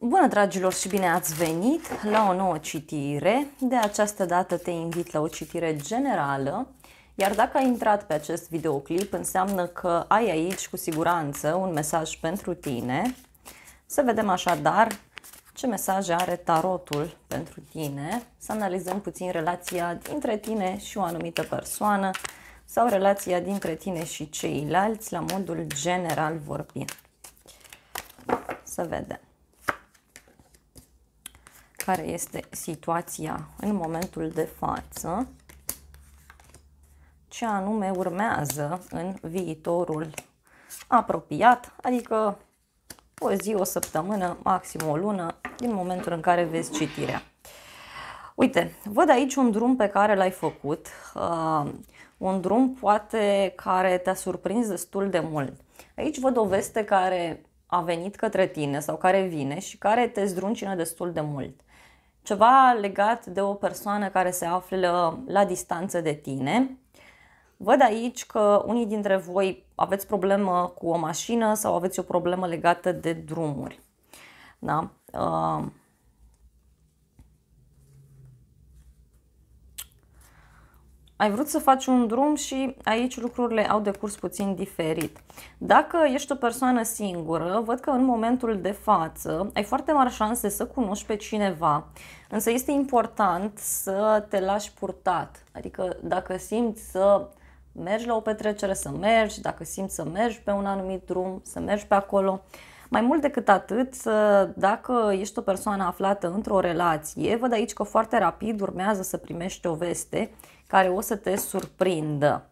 Bună dragilor și bine ați venit la o nouă citire. De această dată te invit la o citire generală, iar dacă ai intrat pe acest videoclip, înseamnă că ai aici cu siguranță un mesaj pentru tine. Să vedem așadar ce mesaje are tarotul pentru tine, să analizăm puțin relația dintre tine și o anumită persoană sau relația dintre tine și ceilalți la modul general vorbind. Să vedem care este situația în momentul de față, ce anume urmează în viitorul apropiat, adică o zi, o săptămână, maxim o lună, din momentul în care vezi citirea. Uite, văd aici un drum pe care l-ai făcut, uh, un drum poate care te-a surprins destul de mult. Aici văd o veste care a venit către tine sau care vine și care te zdruncină destul de mult ceva legat de o persoană care se află la distanță de tine. Văd aici că unii dintre voi aveți problemă cu o mașină sau aveți o problemă legată de drumuri. Da? Uh, ai vrut să faci un drum și aici lucrurile au decurs puțin diferit. Dacă ești o persoană singură, văd că în momentul de față ai foarte mari șanse să cunoști pe cineva, însă este important să te lași purtat. Adică dacă simți să mergi la o petrecere, să mergi, dacă simți să mergi pe un anumit drum, să mergi pe acolo, uh, mai mult decât atât, dacă ești o persoană aflată într-o relație, văd aici că foarte rapid urmează să primești o veste care o să te surprindă.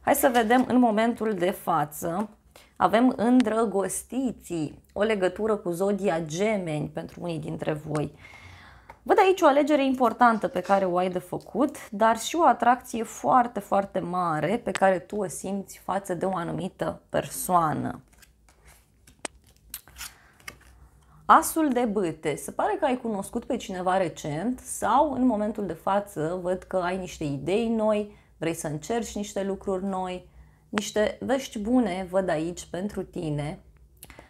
Hai să vedem în momentul de față. Avem îndrăgostiții, o legătură cu zodia gemeni pentru unii dintre voi. Văd aici o alegere importantă pe care o ai de făcut, dar și o atracție foarte, foarte mare pe care tu o simți față de o anumită persoană. Asul de bâte. Se pare că ai cunoscut pe cineva recent sau în momentul de față văd că ai niște idei noi, vrei să încerci niște lucruri noi, niște vești bune văd aici pentru tine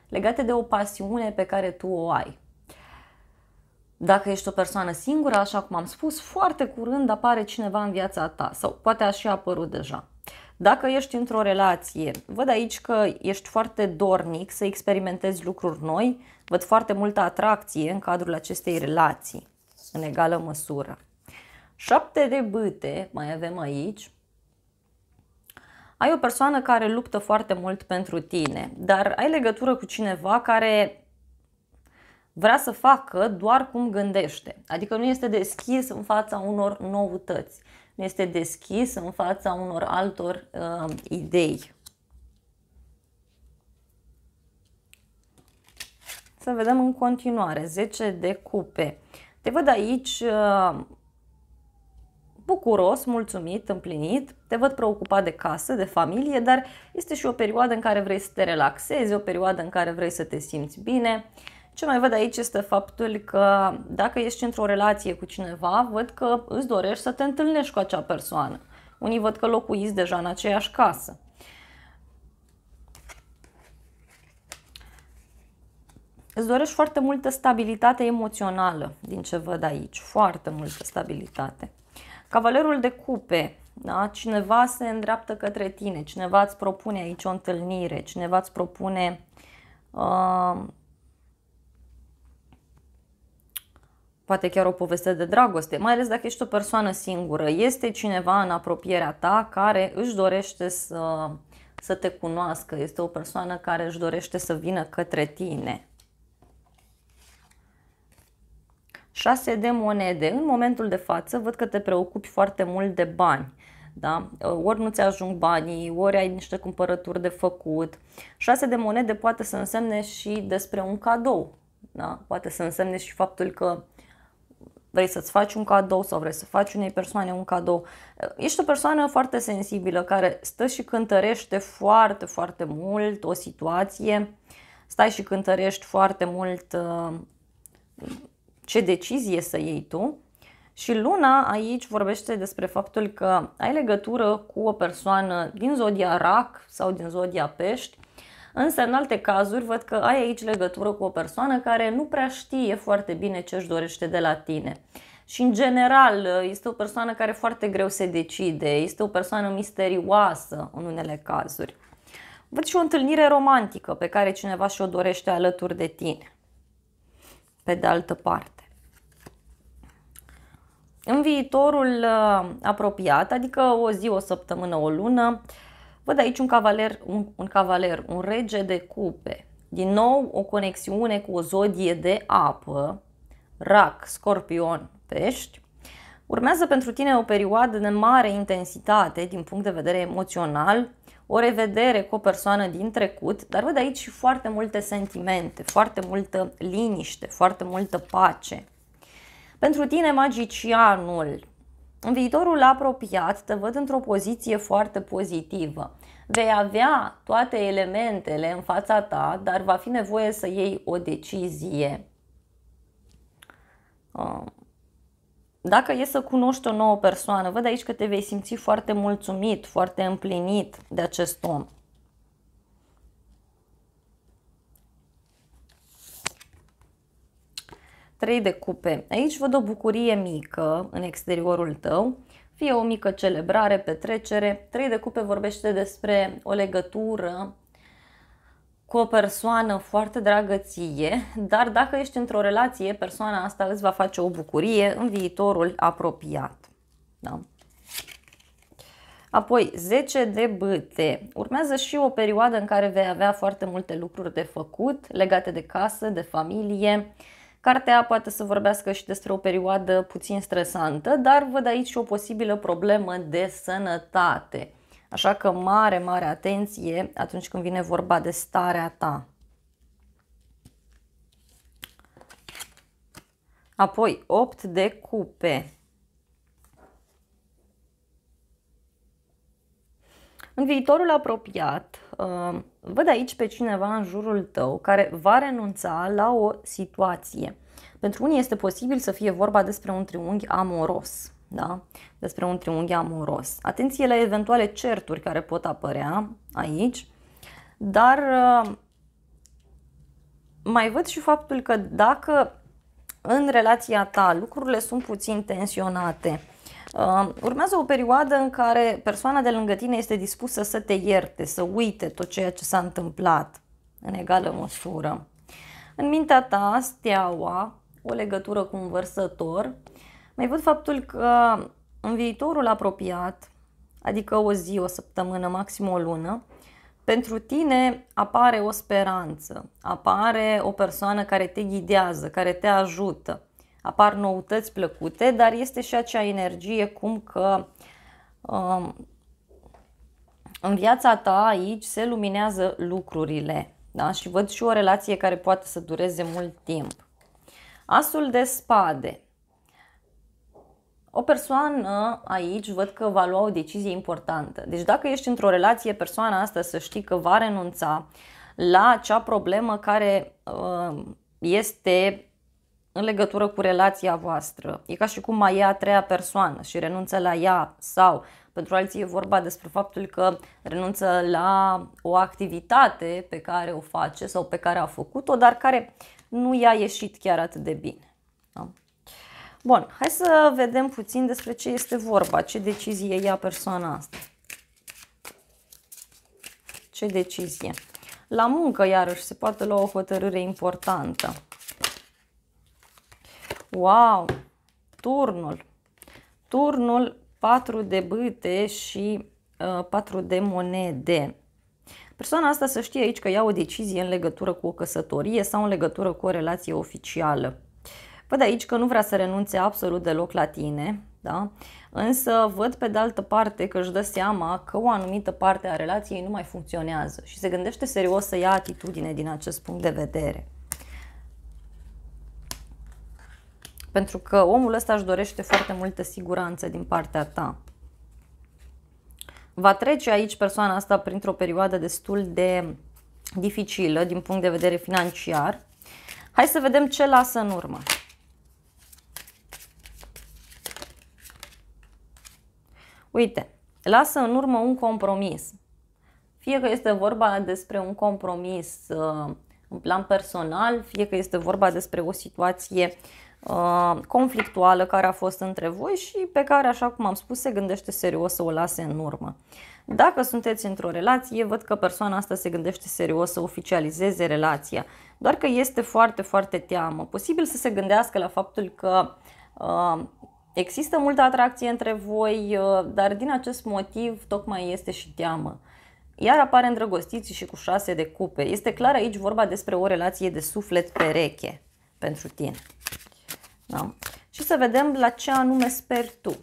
legate de o pasiune pe care tu o ai. Dacă ești o persoană singură, așa cum am spus, foarte curând apare cineva în viața ta sau poate a și apărut deja. Dacă ești într-o relație, văd aici că ești foarte dornic să experimentezi lucruri noi, văd foarte multă atracție în cadrul acestei relații, în egală măsură. Șapte de bâte mai avem aici. Ai o persoană care luptă foarte mult pentru tine, dar ai legătură cu cineva care vrea să facă doar cum gândește, adică nu este deschis în fața unor noutăți nu este deschis în fața unor altor uh, idei. Să vedem în continuare, 10 de cupe. Te văd aici uh, bucuros, mulțumit, împlinit, te văd preocupat de casă, de familie, dar este și o perioadă în care vrei să te relaxezi, o perioadă în care vrei să te simți bine, uh, ce mai văd aici este faptul că dacă ești într-o relație cu cineva, văd că îți dorești să te întâlnești cu acea persoană. Unii văd că locuiți deja în aceeași casă. Îți dorești foarte multă stabilitate emoțională, din ce văd aici, foarte multă stabilitate. Cavalerul de cupe, da? cineva se îndreaptă către tine, cineva îți propune aici o întâlnire, cineva îți propune uh, poate chiar o poveste de dragoste, mai ales dacă ești o persoană singură, este cineva în apropierea ta care își dorește să, să te cunoască, este o persoană care își dorește să vină către tine. 6 de monede. În momentul de față văd că te preocupi foarte mult de bani. Da? Ori nu ți ajung banii, ori ai niște cumpărături de făcut. 6 de monede poate să însemne și despre un cadou. Da? Poate să însemne și faptul că vrei să-ți faci un cadou sau vrei să faci unei persoane un cadou. Ești o persoană foarte sensibilă care stă și cântărește foarte, foarte mult o situație, stai și cântărești foarte mult uh, ce decizie să iei tu. Și luna aici vorbește despre faptul că ai legătură cu o persoană din zodia rac sau din zodia pești Însă, în alte cazuri, văd că ai aici legătură cu o persoană care nu prea știe foarte bine ce își dorește de la tine. Și, în general, este o persoană care foarte greu se decide, este o persoană misterioasă în unele cazuri. Văd și o întâlnire romantică pe care cineva și-o dorește alături de tine. Pe de altă parte în viitorul uh, apropiat, adică o zi, o săptămână, o lună, Văd aici un cavaler, un, un cavaler, un rege de cupe. Din nou o conexiune cu o zodie de apă, rac, scorpion, pești. Urmează pentru tine o perioadă de mare intensitate din punct de vedere emoțional, o revedere cu o persoană din trecut, dar văd aici și foarte multe sentimente, foarte multă liniște, foarte multă pace. Pentru tine, magicianul, în viitorul apropiat te văd într-o poziție foarte pozitivă. Vei avea toate elementele în fața ta, dar va fi nevoie să iei o decizie. Uh, dacă e să cunoști o nouă persoană, văd aici că te vei simți foarte mulțumit, foarte împlinit de acest om. 3 de cupe. Aici văd o bucurie mică în exteriorul tău, fie o mică celebrare, petrecere. 3 de cupe vorbește despre o legătură cu o persoană foarte dragă ție, dar dacă ești într-o relație, persoana asta îți va face o bucurie în viitorul apropiat. Da? Apoi, 10 de băte. Urmează și o perioadă în care vei avea foarte multe lucruri de făcut legate de casă, de familie, Cartea poate să vorbească și despre o perioadă puțin stresantă, dar văd aici și o posibilă problemă de sănătate. Așa că mare, mare atenție atunci când vine vorba de starea ta. Apoi 8 de cupe. În viitorul apropiat, uh, văd aici pe cineva în jurul tău care va renunța la o situație. Pentru unii este posibil să fie vorba despre un triunghi amoros, da? despre un triunghi amoros. Atenție la eventuale certuri care pot apărea aici, dar uh, mai văd și faptul că dacă în relația ta lucrurile sunt puțin tensionate, Urmează o perioadă în care persoana de lângă tine este dispusă să te ierte, să uite tot ceea ce s-a întâmplat în egală măsură. În mintea ta, steaua, o legătură cu un vărsător, mai văd faptul că în viitorul apropiat, adică o zi, o săptămână, maxim o lună, pentru tine apare o speranță, apare o persoană care te ghidează, care te ajută apar noutăți plăcute, dar este și acea energie cum că um, în viața ta aici se luminează lucrurile da? și văd și o relație care poate să dureze mult timp. Asul de spade. O persoană aici văd că va lua o decizie importantă. Deci dacă ești într-o relație, persoana asta să știi că va renunța la acea problemă care um, este în legătură cu relația voastră. E ca și cum mai e a treia persoană și renunță la ea sau pentru alții e vorba despre faptul că renunță la o activitate pe care o face sau pe care a făcut-o, dar care nu i-a ieșit chiar atât de bine. Da? Bun, hai să vedem puțin despre ce este vorba, ce decizie ia persoana asta. Ce decizie? La muncă, iarăși, se poate lua o hotărâre importantă. Wow! Turnul. Turnul, 4 de bâte și uh, 4 de monede. Persoana asta să știe aici că ia o decizie în legătură cu o căsătorie sau în legătură cu o relație oficială. Văd aici că nu vrea să renunțe absolut deloc la tine, da? însă văd pe de altă parte că își dă seama că o anumită parte a relației nu mai funcționează și se gândește serios să ia atitudine din acest punct de vedere. Pentru că omul ăsta își dorește foarte multă siguranță din partea ta. Va trece aici persoana asta printr-o perioadă destul de dificilă din punct de vedere financiar. Hai să vedem ce lasă în urmă. Uite, lasă în urmă un compromis. Fie că este vorba despre un compromis uh, în plan personal, fie că este vorba despre o situație Uh, conflictuală care a fost între voi și pe care, așa cum am spus, se gândește serios să o lase în urmă. Dacă sunteți într-o relație, văd că persoana asta se gândește serios să oficializeze relația, doar că este foarte, foarte teamă. Posibil să se gândească la faptul că uh, există multă atracție între voi, uh, dar din acest motiv tocmai este și teamă. Iar apare îndrăgostiții și cu șase de cupe. Este clar aici vorba despre o relație de suflet pereche pentru tine. Da? Și să vedem la ce anume speri tu.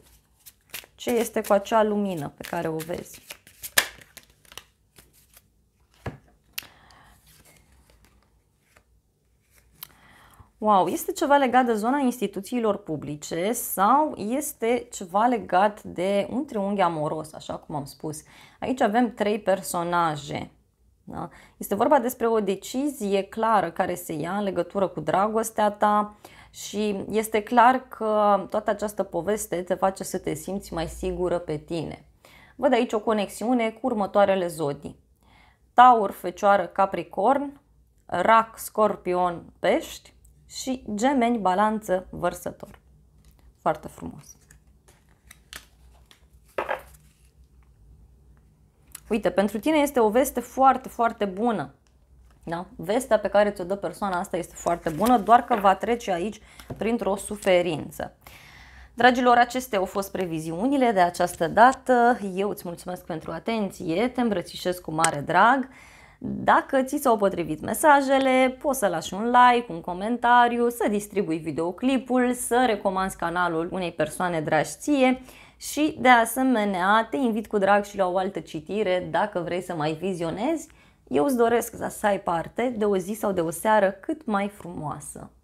Ce este cu acea lumină pe care o vezi. Wow, este ceva legat de zona instituțiilor publice sau este ceva legat de un triunghi amoros, așa cum am spus. Aici avem trei personaje. Da? Este vorba despre o decizie clară care se ia în legătură cu dragostea ta, uh, și este clar că toată această poveste te face să te simți mai sigură pe tine. Văd aici o conexiune cu următoarele zodii. Taur, Fecioară, Capricorn, Rac, Scorpion, Pești și Gemeni, Balanță, Vărsător. Foarte frumos! Uite, pentru tine este o veste foarte, foarte bună. Da? Vestea pe care ți-o dă persoana asta este foarte bună, doar că va trece aici printr-o suferință. Dragilor, acestea au fost previziunile de această dată. Eu îți mulțumesc pentru atenție, te îmbrățișez cu mare drag. Dacă ți s-au potrivit mesajele, poți să lași un like, un comentariu, să distribui videoclipul, să recomanzi canalul unei persoane dragi ție și de asemenea te invit cu drag și la o altă citire dacă vrei să mai vizionezi eu îți doresc să ai parte de o zi sau de o seară cât mai frumoasă.